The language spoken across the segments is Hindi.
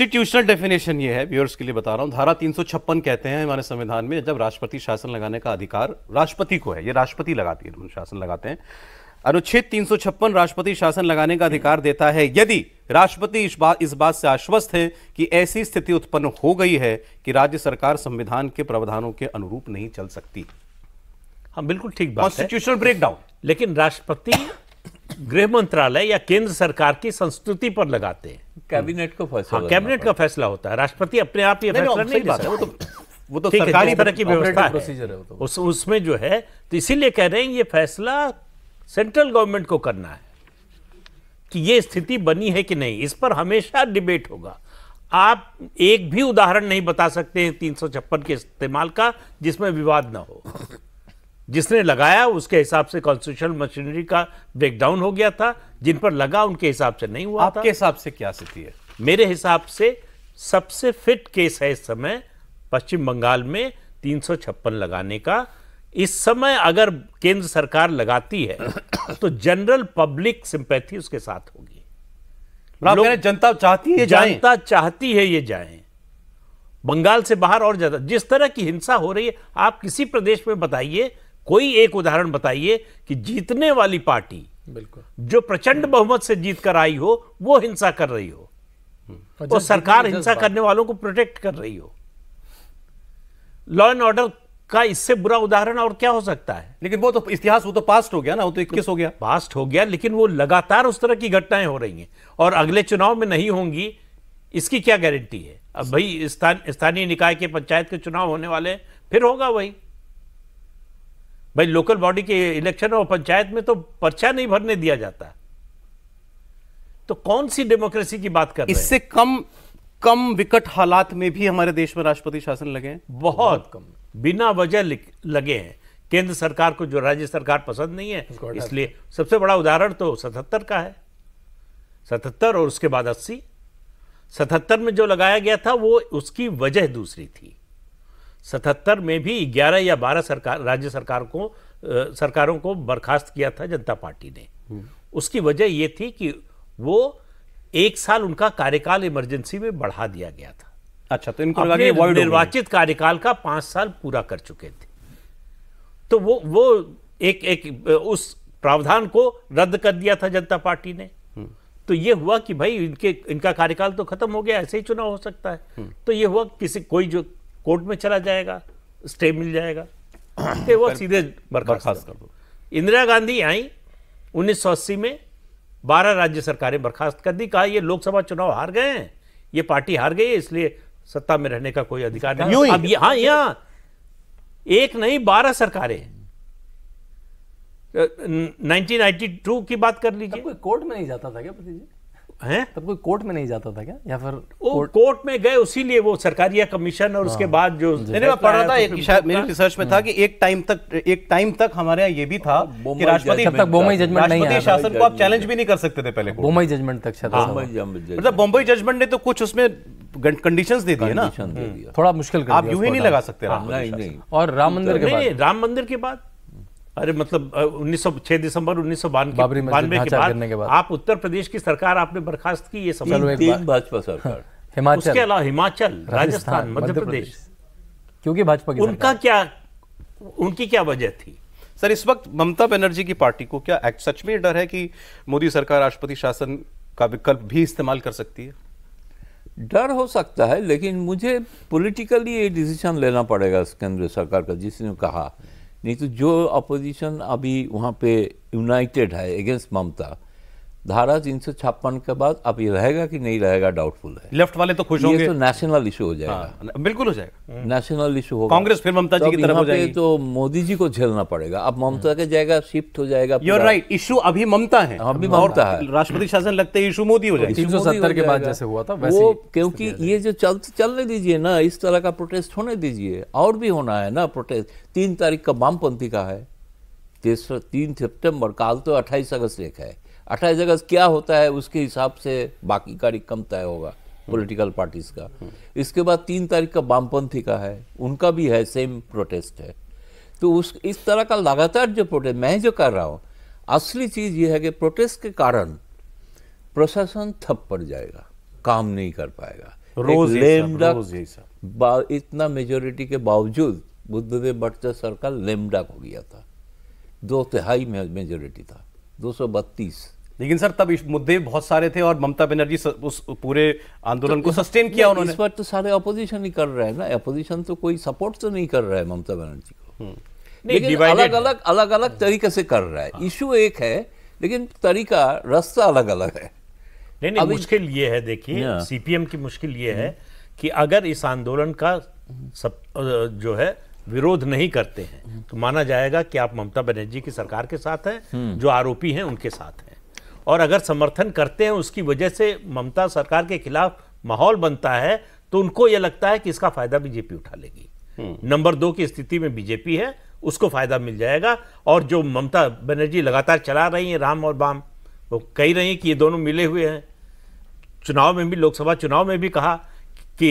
कॉन्स्टिट्यूशनल डेफिनेशन ये है व्यूअर्स के लिए बता रहा हूँ धारा तीन कहते हैं हमारे संविधान में जब राष्ट्रपति शासन लगाने का अधिकार राष्ट्रपति को है ये राष्ट्रपति लगाती है शासन लगाते हैं अनुच्छेद तीन राष्ट्रपति शासन लगाने का अधिकार देता है यदि राष्ट्रपति इस बात इस बात से आश्वस्त है कि ऐसी स्थिति उत्पन्न हो गई है कि राज्य सरकार संविधान के प्रावधानों के अनुरूप नहीं चल सकती हाँ बिल्कुल ठीक बात कॉन्स्टिट्यूशनल ब्रेकडाउन लेकिन राष्ट्रपति गृह मंत्रालय या केंद्र सरकार की संस्कृति पर लगाते हैं hmm. कैबिनेट को फैसला हाँ, कैबिनेट का फैसला होता है राष्ट्रपति अपने आप ये फैसला नहीं, बात है वो तो वो तो सरकारी तरह की व्यवस्था प्रोसीजर है तो। उस उसमें जो है तो इसीलिए कह रहे हैं ये फैसला सेंट्रल गवर्नमेंट को करना है कि ये स्थिति बनी है कि नहीं इस पर हमेशा डिबेट होगा आप एक भी उदाहरण नहीं बता सकते हैं तीन के इस्तेमाल का जिसमें विवाद ना हो जिसने लगाया उसके हिसाब से कॉन्स्टिट्यूशनल मशीनरी का ब्रेकडाउन हो गया था जिन पर लगा उनके हिसाब से नहीं हुआ आपके हिसाब से क्या स्थिति है मेरे हिसाब से सबसे फिट केस है इस समय पश्चिम बंगाल में तीन लगाने का इस समय अगर केंद्र सरकार लगाती है तो जनरल पब्लिक सिंपैथी उसके साथ होगी जनता चाहती है जनता चाहती है ये जाए बंगाल से बाहर और ज्यादा जिस तरह की हिंसा हो रही है आप किसी प्रदेश में बताइए कोई एक उदाहरण बताइए कि जीतने वाली पार्टी बिल्कुल जो प्रचंड बहुमत से जीत कर आई हो वो हिंसा कर रही हो हम्म। और सरकार हिंसा करने वालों को प्रोटेक्ट कर रही हो लॉ एंड ऑर्डर का इससे बुरा उदाहरण और क्या हो सकता है लेकिन वो तो इतिहास वो तो पास्ट हो गया ना वो तो इक्कीस हो गया पास्ट हो गया लेकिन वो लगातार उस तरह की घटनाएं हो रही हैं और अगले चुनाव में नहीं होंगी इसकी क्या गारंटी है अब भाई स्थानीय निकाय के पंचायत के चुनाव होने वाले फिर होगा वही भाई लोकल बॉडी के इलेक्शन और पंचायत में तो पर्चा नहीं भरने दिया जाता तो कौन सी डेमोक्रेसी की बात कर इससे कम कम विकट हालात में भी हमारे देश में राष्ट्रपति शासन लगे हैं बहुत, बहुत कम बिना वजह लगे हैं केंद्र सरकार को जो राज्य सरकार पसंद नहीं है इसलिए सबसे बड़ा उदाहरण तो सतहत्तर का है सतहत्तर और उसके बाद अस्सी सतहत्तर में जो लगाया गया था वो उसकी वजह दूसरी थी सतहत्तर में भी ग्यारह या बारह सरकार राज्य सरकार को आ, सरकारों को बर्खास्त किया था जनता पार्टी ने हम्म। उसकी वजह यह थी कि वो एक साल उनका कार्यकाल इमरजेंसी में बढ़ा दिया गया था अच्छा तो इनको लगा निर्वाचित कार्यकाल का पांच साल पूरा कर चुके थे तो वो वो एक एक उस प्रावधान को रद्द कर दिया था जनता पार्टी ने हम्म। तो ये हुआ कि भाई इनके इनका कार्यकाल तो खत्म हो गया ऐसे ही चुनाव हो सकता है हम्म। तो ये हुआ किसी कोई जो कोर्ट में चला जाएगा स्टे मिल जाएगा तो वो सीधे बर्खास्त कर दो इंदिरा गांधी आई उन्नीस में बारह राज्य सरकारें बर्खास्त कर दी कहा ये लोकसभा चुनाव हार गए हैं ये पार्टी हार गई है इसलिए सत्ता में रहने का कोई अधिकार नहीं अब ये हाँ यहाँ एक नहीं बारह सरकारें टू की बात कर लीजिए कोई कोर्ट में नहीं जाता था क्या पति जी है तब कोई कोर्ट में नहीं जाता था क्या या फिर वो कोर्ट, कोर्ट में गए उसी लिए वो सरकारी या कमीशन और उसके हाँ। बाद जो मैंने पढ़ रहा था तो एक शायद मेरे रिसर्च में था हाँ। कि एक टाइम तक एक टाइम तक हमारे यहाँ ये भी था कि राष्ट्रपति तक बोमई जजमेंट नहीं आया शासन को आप चैलेंज भी नहीं कर सकते थे पहले बोमई जजमेंट तक हाँ। मतलब बोम्बई जजमेंट ने तो कुछ उसमें कंडीशंस दे दिए ना थोड़ा मुश्किल कर आप यूं ही नहीं लगा सकते और राम मंदिर के बाद राम मंदिर के बाद अरे मतलब उन्नीस सौ दिसंबर उन्नीस सौ बानवे बानवे के बाद, आप उत्तर प्रदेश की सरकार आपने बर्खास्त की ये समझ भाजपा सरकार हाँ, हिमाचल उसके अलावा हिमाचल राजस्थान मध्य प्रदेश क्योंकि भाजपा उनका क्या उनकी क्या वजह थी सर इस वक्त ममता बनर्जी की पार्टी को क्या एक्ट सच में डर है कि मोदी सरकार राष्ट्रपति शासन का विकल्प भी इस्तेमाल कर सकती है डर हो सकता है लेकिन मुझे पॉलिटिकली ये डिसीजन लेना पड़ेगा केंद्र सरकार का जिसने कहा नहीं तो जो अपोजिशन अभी वहाँ पे यूनाइटेड है अगेंस्ट ममता धारा तीन सौ छप्पन के बाद अब ये रहेगा कि नहीं रहेगा डाउटफुल है लेफ्ट वाले तो खुश होंगे तो नेशनल इशू हो जाएगा हाँ, बिल्कुल हो जाएगा नेशनल hmm. इशू होगा कांग्रेस फिर ममता जी तो की तरफ हो जाएगी तो मोदी जी को झेलना पड़ेगा अब ममता hmm. के जाएगा शिफ्ट हो जाएगा यू राइट इशू अभी ममता है हाँ, अभी ममता है राष्ट्रपति शासन लगते ही इशू मोदी हो जाएगा तीन सौ सत्तर के बाद जैसे हुआ था वो क्योंकि ये जो चलते चलने दीजिए ना इस तरह का प्रोटेस्ट होने दीजिए और भी होना है ना प्रोटेस्ट तीन तारीख का वामपंथी का है तीन सितंबर काल तो अट्ठाईस अगस्त एक है अट्ठाईस अगस्त क्या होता है उसके हिसाब से बाकी कार्यक्रम तय होगा पॉलिटिकल हम्म। पार्टीज का हम्म। इसके बाद तीन तारीख का वामपंथी का है उनका भी है सेम प्रोटेस्ट है तो उस इस तरह का लगातार जो प्रोटेस्ट मैं जो कर रहा हूँ असली चीज़ ये है कि प्रोटेस्ट के कारण प्रशासन थप पड़ जाएगा काम नहीं कर पाएगा रोज रोज इतना मेजोरिटी के बावजूद बुद्धदेव भट्ट सरकार लेमडक हो गया था दो तिहाई मेजोरिटी था दो सौ बत्तीस लेकिन सर तब इस मुद्दे बहुत सारे थे और ममता बनर्जी उस पूरे आंदोलन तो को सस्टेन किया उन्होंने इस पर तो सारे अपोजिशन ही कर रहे हैं ना अपोजिशन तो कोई सपोर्ट तो नहीं कर रहा है ममता बनर्जी को हम्म। लेकिन अलग अलग अलग अलग तरीके से कर रहा है इशू हाँ। एक है लेकिन तरीका रास्ता अलग अलग है नहीं नहीं मुश्किल ये है देखिए सीपीएम हाँ। की मुश्किल ये है हम्म। कि अगर इस आंदोलन का सब जो है विरोध नहीं करते हैं हम्म। तो माना जाएगा कि आप ममता बनर्जी की सरकार के साथ हैं जो आरोपी हैं उनके साथ हैं और अगर समर्थन करते हैं उसकी वजह से ममता सरकार के खिलाफ माहौल बनता है तो उनको यह लगता है कि इसका फायदा बीजेपी उठा लेगी हम्म। नंबर दो की स्थिति में बीजेपी है उसको फायदा मिल जाएगा और जो ममता बनर्जी लगातार चला रही हैं राम और बाम वो कही रही हैं कि ये दोनों मिले हुए हैं चुनाव में भी लोकसभा चुनाव में भी कहा कि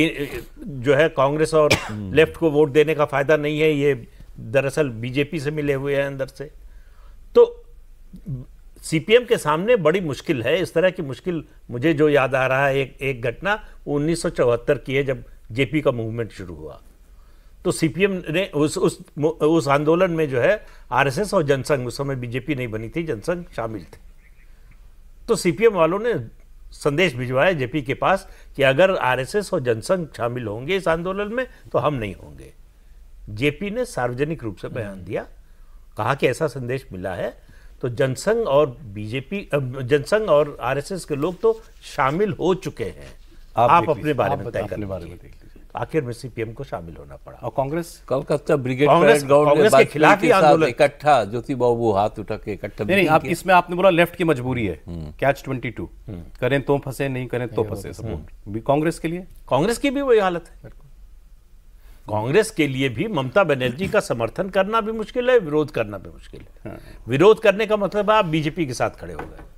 जो है कांग्रेस और हम्म। लेफ्ट को वोट देने का फायदा नहीं है ये दरअसल बीजेपी से मिले हुए हैं अंदर से तो सीपीएम के सामने बड़ी मुश्किल है इस तरह की मुश्किल मुझे जो याद आ रहा है एक एक घटना वो उन्नीस की है जब जेपी का मूवमेंट शुरू हुआ तो सीपीएम ने उस उस उस आंदोलन में जो है आरएसएस और जनसंघ उस समय बीजेपी नहीं बनी थी जनसंघ शामिल थे तो सीपीएम वालों ने संदेश भिजवाया जेपी के पास कि अगर आरएसएस और जनसंघ शामिल होंगे इस आंदोलन में तो हम नहीं होंगे जेपी ने सार्वजनिक रूप से बयान दिया कहा कि ऐसा संदेश मिला है तो जनसंघ और बीजेपी जनसंघ और आरएसएस के लोग तो शामिल हो चुके हैं आप, आप अपने बारे में तय कर आखिर में सीपीएम को शामिल होना पड़ा और कांग्रेस कलकत्ता ब्रिगेड कांग्रेस, कांग्रेस के खिलाफ आंदोलन इकट्ठा ज्योति बाबू हाथ उठा के इकट्ठा नहीं, नहीं आप इसमें आपने बोला लेफ्ट की मजबूरी है कैच हम्म। 22 हम्म। करें तो फंसे नहीं करें तो फंसे सपोर्ट कांग्रेस के लिए कांग्रेस की भी वही हालत है कांग्रेस के लिए भी ममता बनर्जी का समर्थन करना भी मुश्किल है विरोध करना भी मुश्किल है हाँ। विरोध करने का मतलब आप बीजेपी के साथ खड़े हो गए